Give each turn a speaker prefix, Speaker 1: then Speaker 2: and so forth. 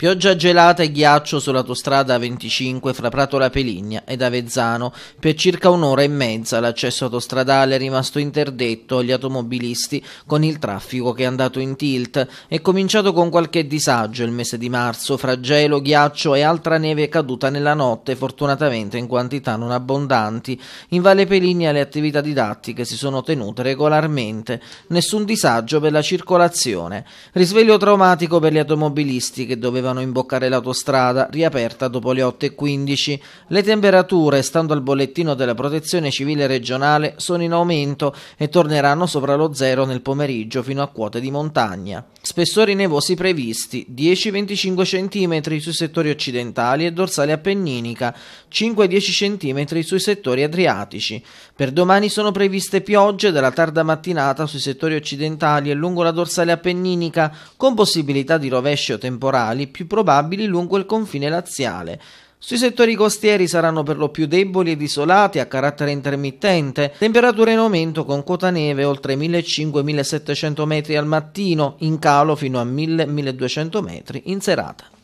Speaker 1: Pioggia gelata e ghiaccio sull'autostrada 25 fra Prato La Peligna ed Avezzano. Per circa un'ora e mezza l'accesso autostradale è rimasto interdetto agli automobilisti con il traffico che è andato in tilt. È cominciato con qualche disagio il mese di marzo fra gelo, ghiaccio e altra neve caduta nella notte, fortunatamente in quantità non abbondanti. In Valle Peligna le attività didattiche si sono tenute regolarmente. Nessun disagio per la circolazione. Risveglio traumatico per gli automobilisti che dovevano dovevano imboccare l'autostrada, riaperta dopo le 8.15. Le temperature, stando al bollettino della protezione civile regionale, sono in aumento e torneranno sopra lo zero nel pomeriggio fino a quote di montagna. Spessori nevosi previsti 10-25 cm sui settori occidentali e dorsale appenninica, 5-10 cm sui settori adriatici. Per domani sono previste piogge dalla tarda mattinata sui settori occidentali e lungo la dorsale appenninica, con possibilità di rovesci o temporali più più probabili lungo il confine laziale. Sui settori costieri saranno per lo più deboli ed isolati a carattere intermittente, temperature in aumento con quota neve oltre 1500-1700 metri al mattino, in calo fino a 1000-1200 metri in serata.